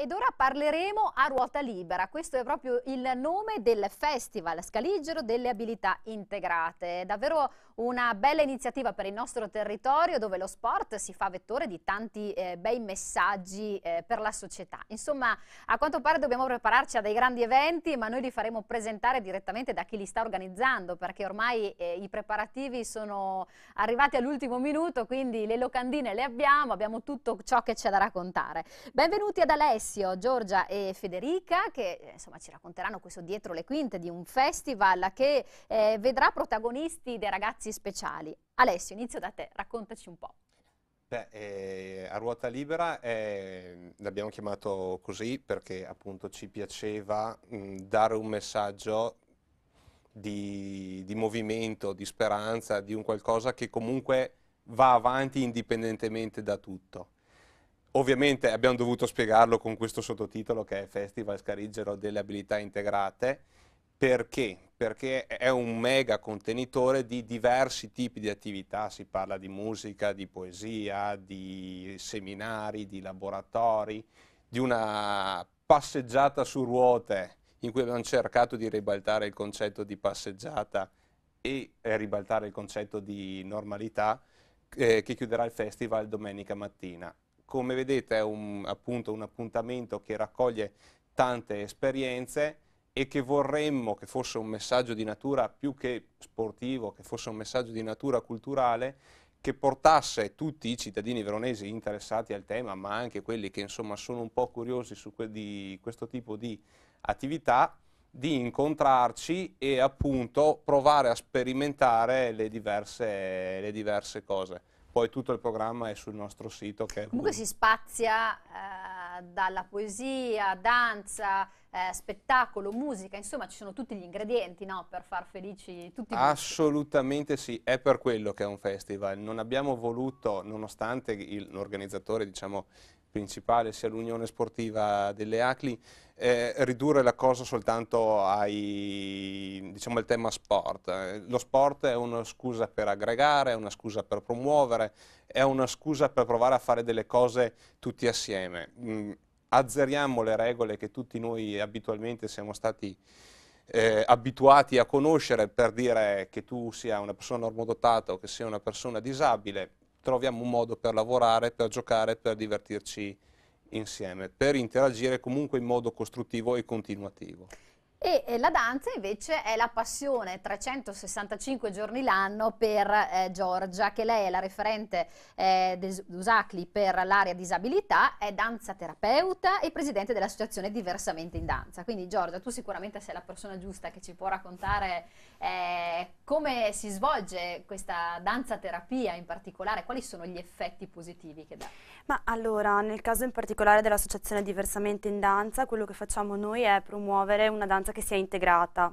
Ed ora parleremo a ruota libera, questo è proprio il nome del Festival Scaligero delle Abilità Integrate, davvero una bella iniziativa per il nostro territorio dove lo sport si fa vettore di tanti eh, bei messaggi eh, per la società. Insomma, a quanto pare dobbiamo prepararci a dei grandi eventi, ma noi li faremo presentare direttamente da chi li sta organizzando, perché ormai eh, i preparativi sono arrivati all'ultimo minuto, quindi le locandine le abbiamo, abbiamo tutto ciò che c'è da raccontare. Benvenuti ad Alessio, Giorgia e Federica, che eh, insomma ci racconteranno questo dietro le quinte di un festival che eh, vedrà protagonisti dei ragazzi effetti speciali. Alessio, inizio da te, raccontaci un po'. Beh, eh, a ruota libera eh, l'abbiamo chiamato così perché appunto ci piaceva mh, mm, dare un messaggio di, di, movimento, di speranza, di un qualcosa che comunque va avanti indipendentemente da tutto. Ovviamente abbiamo dovuto spiegarlo con questo sottotitolo che è Festival Scarigero delle abilità integrate. Perché? perché è un mega contenitore di diversi tipi di attività, si parla di musica, di poesia, di seminari, di laboratori, di una passeggiata su ruote in cui abbiamo cercato di ribaltare il concetto di passeggiata e ribaltare il concetto di normalità eh, che chiuderà il festival domenica mattina. Come vedete è un, appunto, un appuntamento che raccoglie tante esperienze e che vorremmo che fosse un messaggio di natura più che sportivo, che fosse un messaggio di natura culturale, che portasse tutti i cittadini veronesi interessati al tema, ma anche quelli che insomma sono un po' curiosi que di questo tipo di attività, di incontrarci e appunto provare a sperimentare le diverse, le diverse cose. Poi tutto il programma è sul nostro sito. Comunque si spazia eh, dalla poesia, danza, eh, spettacolo, musica, insomma ci sono tutti gli ingredienti no, per far felici tutti. Assolutamente sì, è per quello che è un festival. Non abbiamo voluto, nonostante l'organizzatore diciamo, principale sia l'Unione Sportiva delle ACLI, eh, ridurre la cosa soltanto ai, diciamo, al tema sport. Lo sport è una scusa per aggregare, è una scusa per promuovere, è una scusa per provare a fare delle cose tutti assieme. Mm, azzeriamo le regole che tutti noi abitualmente siamo stati eh, abituati a conoscere per dire che tu sia una persona normodotata o che sia una persona disabile, troviamo un modo per lavorare, per giocare, per divertirci insieme, per interagire comunque in modo costruttivo e continuativo. E la danza invece è la passione 365 giorni l'anno per eh, Giorgia, che lei è la referente eh, d'Usacli per l'area disabilità, è danza terapeuta e presidente dell'associazione Diversamente in Danza. Quindi Giorgia, tu sicuramente sei la persona giusta che ci può raccontare eh, come si svolge questa danza terapia in particolare, quali sono gli effetti positivi che dà. Ma allora, nel caso in particolare dell'associazione Diversamente in Danza, quello che facciamo noi è promuovere una danza un'utenza che sia integrata.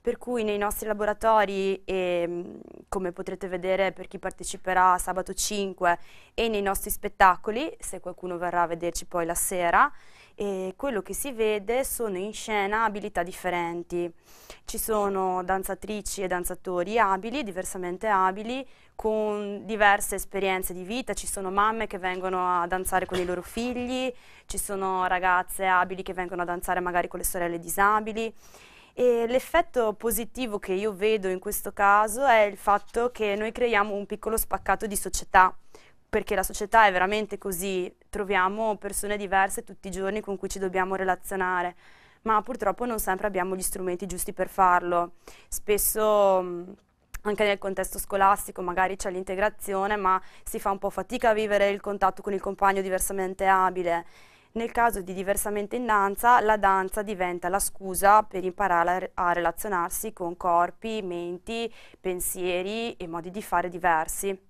Per cui nei nostri laboratori, e, ehm, come potrete vedere per chi parteciperà sabato 5 e nei nostri spettacoli, se qualcuno verrà a vederci poi la sera, e quello che si vede sono in scena abilità differenti. Ci sono danzatrici e danzatori abili, diversamente abili, con diverse esperienze di vita, ci sono mamme che vengono a danzare con i loro figli, ci sono ragazze abili che vengono a danzare magari con le sorelle disabili. E l'effetto positivo che io vedo in questo caso è il fatto che noi creiamo un piccolo spaccato di società perché la società è veramente così, troviamo persone diverse tutti i giorni con cui ci dobbiamo relazionare, ma purtroppo non sempre abbiamo gli strumenti giusti per farlo. Spesso mm, anche nel contesto scolastico magari c'è l'integrazione, ma si fa un po' fatica a vivere il contatto con il compagno diversamente abile. Nel caso di diversamente in danza, la danza diventa la scusa per imparare a relazionarsi con corpi, menti, pensieri e modi di fare diversi.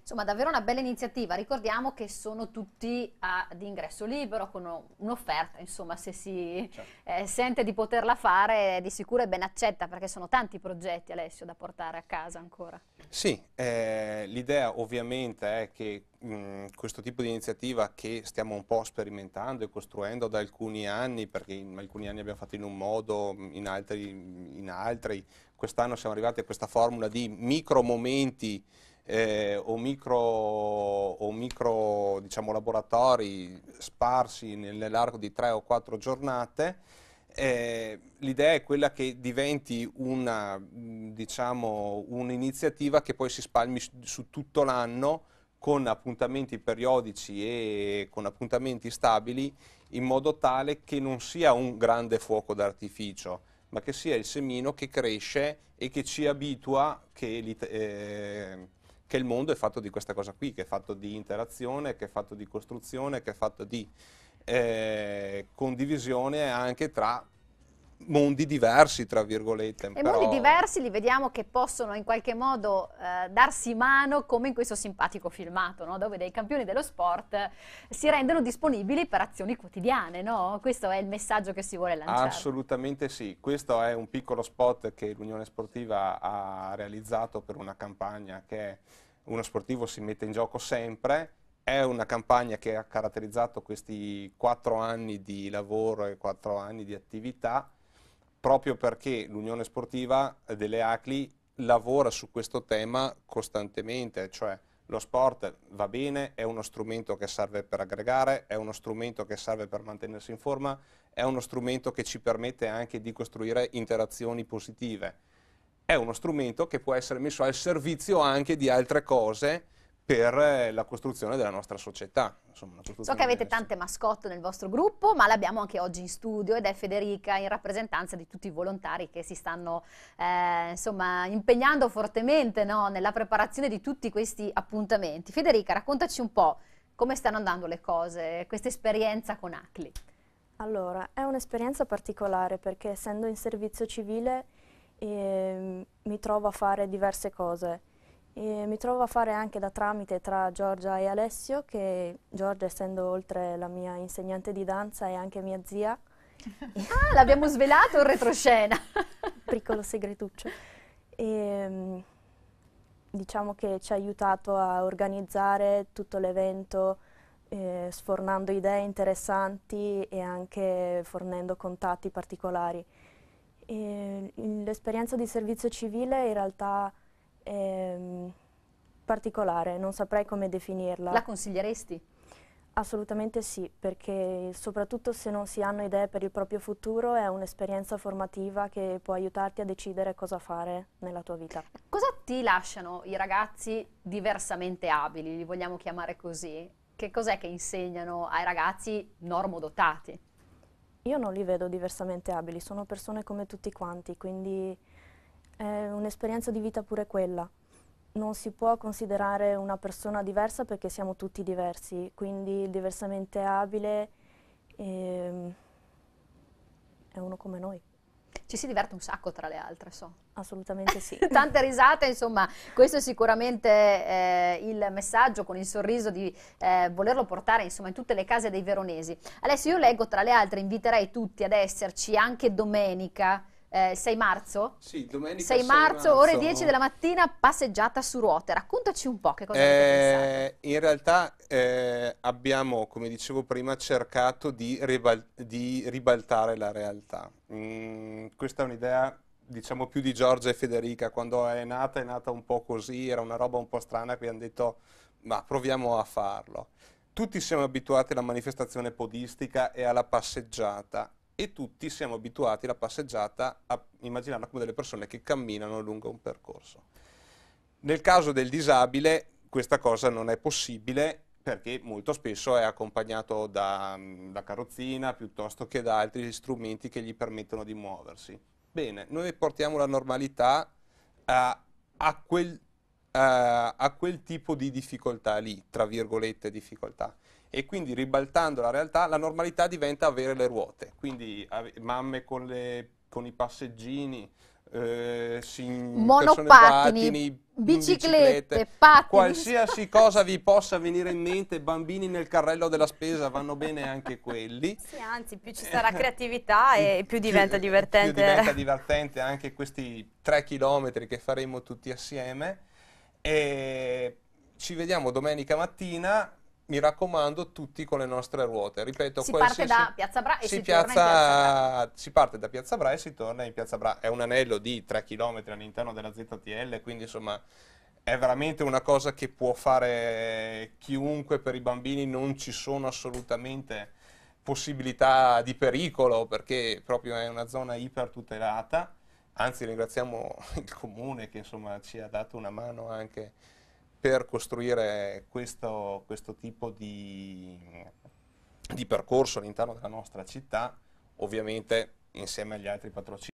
Insomma, davvero una bella iniziativa. Ricordiamo che sono tutti ad ingresso libero con un'offerta, insomma, se si certo. eh, sente di poterla fare, di sicuro è ben accetta perché sono tanti progetti, Alessio, da portare a casa ancora. Sì, eh, l'idea ovviamente è che mh, questo tipo di iniziativa che stiamo un po' sperimentando e costruendo da alcuni anni, perché in alcuni anni abbiamo fatto in un modo, in altri in altri, quest'anno siamo arrivati a questa formula di micro momenti eh, o micro, o micro diciamo, laboratori sparsi nell'arco di tre o quattro giornate. Eh, l'idea è quella che diventi una, diciamo, un'iniziativa che poi si spalmi su, tutto l'anno con appuntamenti periodici e con appuntamenti stabili in modo tale che non sia un grande fuoco d'artificio, ma che sia il semino che cresce e che ci abitua che eh, che il mondo è fatto di questa cosa qui, che è fatto di interazione, che è fatto di costruzione, che è fatto di eh, condivisione anche tra mondi diversi, tra virgolette. E però... mondi diversi li vediamo che possono in qualche modo eh, darsi mano come in questo simpatico filmato, no? dove dei campioni dello sport si rendono disponibili per azioni quotidiane. No? Questo è il messaggio che si vuole lanciare. Assolutamente sì. Questo è un piccolo spot che l'Unione Sportiva ha realizzato per una campagna che uno sportivo si mette in gioco sempre è una campagna che ha caratterizzato questi quattro anni di lavoro e quattro anni di attività proprio perché l'Unione Sportiva delle ACLI lavora su questo tema costantemente, cioè lo sport va bene, è uno strumento che serve per aggregare, è uno strumento che serve per mantenersi in forma, è uno strumento che ci permette anche di costruire interazioni positive. È uno strumento che può essere messo al servizio anche di altre cose per eh, la costruzione della nostra società. Insomma, so che avete tante mascotte nel vostro gruppo, ma l'abbiamo anche oggi in studio ed è Federica in rappresentanza di tutti i volontari che si stanno eh, insomma, impegnando fortemente no, nella preparazione di tutti questi appuntamenti. Federica, raccontaci un po' come stanno andando le cose, questa esperienza con ACLI. Allora, è un'esperienza particolare perché essendo in servizio civile eh, mi trovo a fare diverse cose e mi trovo a fare anche da tramite tra Giorgia e Alessio, che Giorgia essendo oltre la mia insegnante di danza è anche mia zia. ah, l'abbiamo svelato in retroscena! Piccolo segretuccio. E, ehm, diciamo che ci ha aiutato a organizzare tutto l'evento, eh, sfornando idee interessanti e anche fornendo contatti particolari. L'esperienza di servizio civile in realtà ehm, particolare, non saprei come definirla. La consiglieresti? Assolutamente sì, perché soprattutto se non si hanno idee per il proprio futuro è un'esperienza formativa che può aiutarti a decidere cosa fare nella tua vita. Cosa ti lasciano i ragazzi diversamente abili, li vogliamo chiamare così? Che cos'è che insegnano ai ragazzi normodotati? Io non li vedo diversamente abili, sono persone come tutti quanti, quindi è eh, un'esperienza di vita pure quella. Non si può considerare una persona diversa perché siamo tutti diversi, quindi diversamente abile ehm, è uno come noi. Ci si diverte un sacco tra le altre, so. Assolutamente sì. Tante risate, insomma, questo è sicuramente eh, il messaggio con il sorriso di eh, volerlo portare insomma, in tutte le case dei veronesi. Adesso io leggo tra le altre, inviterei tutti ad esserci anche domenica eh, 6 marzo? Sì, domenica 6 marzo, 6 marzo, ore 10 della mattina, passeggiata su ruote. Raccontaci un po' che cosa eh, In realtà eh, abbiamo, come dicevo prima, cercato di, ribal di ribaltare la realtà. Mm, questa è un'idea diciamo più di Giorgia e Federica, quando è nata è nata un po' così, era una roba un po' strana, quindi hanno detto ma proviamo a farlo. Tutti siamo abituati alla manifestazione podistica e alla passeggiata e tutti siamo abituati alla passeggiata a immaginarla come delle persone che camminano lungo un percorso. Nel caso del disabile questa cosa non è possibile perché molto spesso è accompagnato da, mm, da carrozzina piuttosto che da altri strumenti che gli permettono di muoversi. Bene, noi portiamo la normalità a, a, quel, a, eh, a quel tipo di difficoltà lì, tra virgolette difficoltà e quindi ribaltando la realtà la normalità diventa avere le ruote, quindi mamme con, le, con, i passeggini, eh, si, monopattini, patini, biciclette, biciclette qualsiasi cosa vi possa venire in mente, bambini nel carrello della spesa vanno bene anche quelli. Sì, anzi, più ci sarà creatività e più diventa più, divertente. Più diventa divertente anche questi tre chilometri che faremo tutti assieme. E ci vediamo domenica mattina mi raccomando, tutti con le nostre ruote. Ripeto, si parte da Piazza Bra e si, si piazza, torna Bra. Si parte da Piazza Bra e si torna in Piazza Bra. È un anello di 3 km all'interno della ZTL, quindi insomma è veramente una cosa che può fare chiunque. Per i bambini non ci sono assolutamente possibilità di pericolo perché proprio è una zona iper tutelata. Anzi ringraziamo il comune che insomma ci ha dato una mano anche per costruire questo, questo tipo di, di percorso all'interno della nostra città, ovviamente insieme agli altri patrocini.